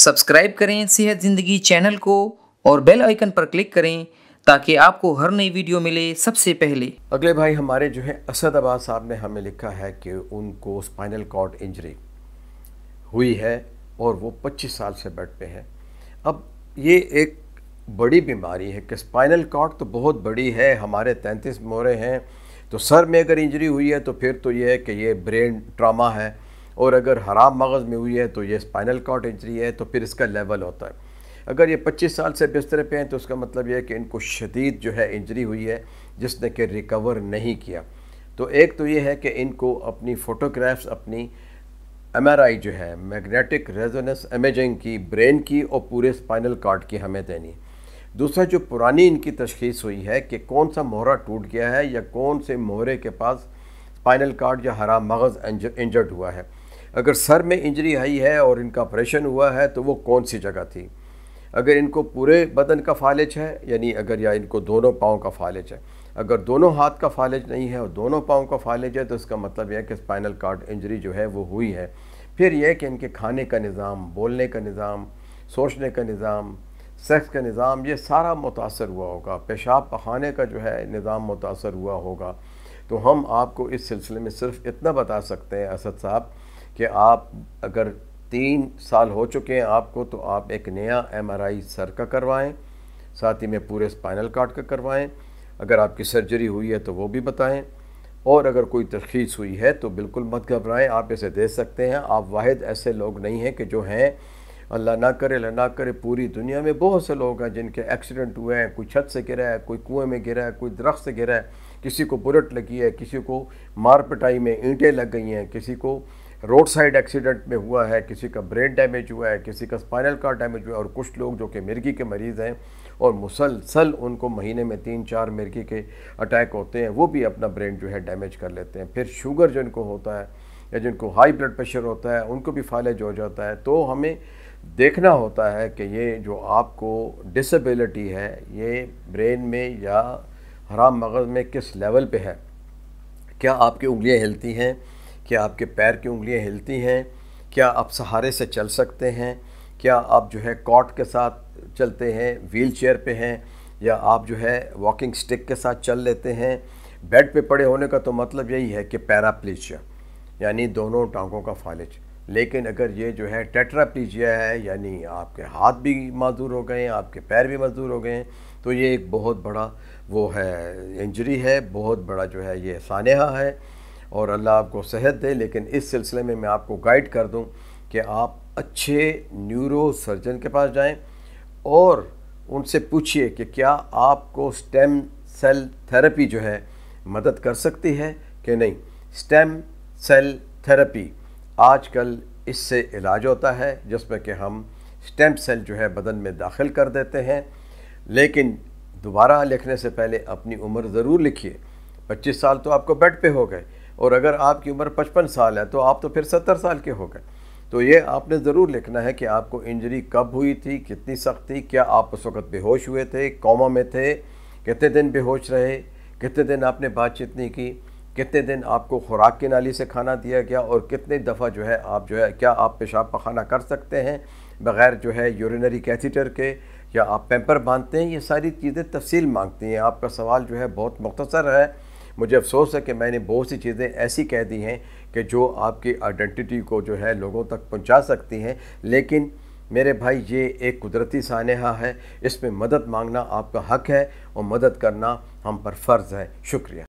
subscribe करें सेहत ज़िंदगी चैनल को और बेल आइकन पर क्लिक करें ताकि आपको हर नई वीडियो मिले सबसे पहले अगले भाई हमारे जो है असद आबाद साहब ने हमें लिखा है कि उनको स्पाइनल कॉर्ड इंजरी हुई है और वो 25 साल से बेड पे हैं अब ये एक बड़ी बीमारी है कि स्पाइनल कॉर्ड तो बहुत बड़ी है हमारे 33 मोरे हैं तो सर में अगर इंजरी हुई है तो फिर तो ये है कि ये ब्रेन ट्रामा है और अगर हराम मगज़ में हुई है तो ये स्पाइनल कॉर्ड इंजरी है तो फिर इसका लेवल होता है अगर ये 25 साल से बिस्तर पे हैं तो उसका मतलब यह है कि इनको शदीद जो है इंजरी हुई है जिसने कि रिकवर नहीं किया तो एक तो ये है कि इनको अपनी फ़ोटोग्राफ्स अपनी एम जो है मैग्नेटिक रेजोनेंस इमेजिंग की ब्रेन की और पूरे स्पाइनल कार्ड की हमें देनी दूसरा जो पुरानी इनकी तशखीस हुई है कि कौन सा मोहरा टूट गया है या कौन से मोहरे के पास स्पाइनल कार्ड या हरा मगज़ इंजर्ड हुआ है अगर सर में इंजरी आई है और इनका ऑपरेशन हुआ है तो वो कौन सी जगह थी अगर इनको पूरे बदन का फालिज है यानी अगर या इनको दोनों पाँव का फालिज है अगर दोनों हाथ का फालिज नहीं है और दोनों पाँव का फालिज है तो इसका मतलब यह है कि स्पाइनल कार्ड इंजरी जो है वो हुई है फिर यह कि इनके खाने का निज़ाम बोलने का निज़ाम सोचने का निज़ाम सेक्स का निज़ाम ये सारा मुतासर हुआ होगा पेशाब पखाने का जो है निज़ाम मुतासर हुआ होगा तो हम आपको इस सिलसिले में सिर्फ इतना बता सकते हैं असद साहब कि आप अगर तीन साल हो चुके हैं आपको तो आप एक नया एमआरआई सर का करवाएं साथ ही में पूरे स्पाइनल कार्ड का करवाएं अगर आपकी सर्जरी हुई है तो वो भी बताएं और अगर कोई तशखीस हुई है तो बिल्कुल मत घबराएं आप इसे दे सकते हैं आप वाहिद ऐसे लोग नहीं हैं कि जो हैं अल्लाह ना करे अल्लाह ना करे पूरी दुनिया में बहुत से लोग हैं जिनके एक्सीडेंट हुए हैं कोई छत से गिरा है कोई कुएं में गिरा है कोई दरख्त से गिरा है किसी को बुलेट लगी है किसी को मार पिटाई में ईंटें लग गई हैं किसी को रोड साइड एक्सीडेंट में हुआ है किसी का ब्रेन डैमेज हुआ है किसी का स्पाइनल कार्ड डैमेज हुआ है और कुछ लोग जो कि मिर्गी के मरीज़ हैं और मुसलसल उनको महीने में तीन चार मिर्गी के अटैक होते हैं वो भी अपना ब्रेन जो है डैमेज कर लेते हैं फिर शुगर जिनको होता है या जिनको हाई ब्लड प्रेशर होता है उनको भी फालज हो जाता है तो हमें देखना होता है कि ये जो आपको डिसेबिलिटी है ये ब्रेन में या हराम मगज़ में किस लेवल पे है क्या आपकी उंगलियां हिलती हैं क्या आपके पैर की उंगलियां हिलती हैं क्या आप सहारे से चल सकते हैं क्या आप जो है कॉट के साथ चलते हैं व्हील चेयर पर हैं या आप जो है वॉकिंग स्टिक के साथ चल लेते हैं बेड पे पड़े होने का तो मतलब यही है कि पैराप्लीजिया यानी दोनों टांगों का फालिज लेकिन अगर ये जो है टेट्राप्लीजिया है यानी आपके हाथ भी मजदूर हो गए हैं आपके पैर भी मजदूर हो गए हैं तो ये एक बहुत बड़ा वो है इंजरी है बहुत बड़ा जो है ये सानहा है और अल्लाह आपको सेहत दे लेकिन इस सिलसिले में मैं आपको गाइड कर दूँ कि आप अच्छे न्यूरो सर्जन के पास जाएँ और उनसे पूछिए कि क्या आपको स्टेम सेल थेरेपी जो है मदद कर सकती है कि नहीं स्टेम सेल थेरेपी आजकल इससे इलाज होता है जिसमें कि हम स्टेम सेल जो है बदन में दाखिल कर देते हैं लेकिन दोबारा लिखने से पहले अपनी उम्र ज़रूर लिखिए 25 साल तो आपको बेड पे हो गए और अगर आपकी उम्र पचपन साल है तो आप तो फिर सत्तर साल के हो गए तो ये आपने ज़रूर लिखना है कि आपको इंजरी कब हुई थी कितनी सख्त थी क्या आप उस वक्त बेहोश हुए थे कॉमा में थे कितने दिन बेहोश रहे कितने दिन आपने बातचीत नहीं की कितने दिन आपको खुराक की नाली से खाना दिया गया और कितने दफ़ा जो है आप जो है क्या आप पेशाब पखाना कर सकते हैं बग़ैर जो है यूरिनरी कैथीटर के या आप पेम्पर बांधते हैं ये सारी चीज़ें तफसील मांगती हैं आपका सवाल जो है बहुत मख्तसर है मुझे अफसोस है कि मैंने बहुत सी चीज़ें ऐसी कह दी हैं कि जो आपकी आइडेंटिटी को जो है लोगों तक पहुंचा सकती हैं लेकिन मेरे भाई ये एक कुदरती सानहा है इसमें मदद मांगना आपका हक है और मदद करना हम पर फ़र्ज़ है शुक्रिया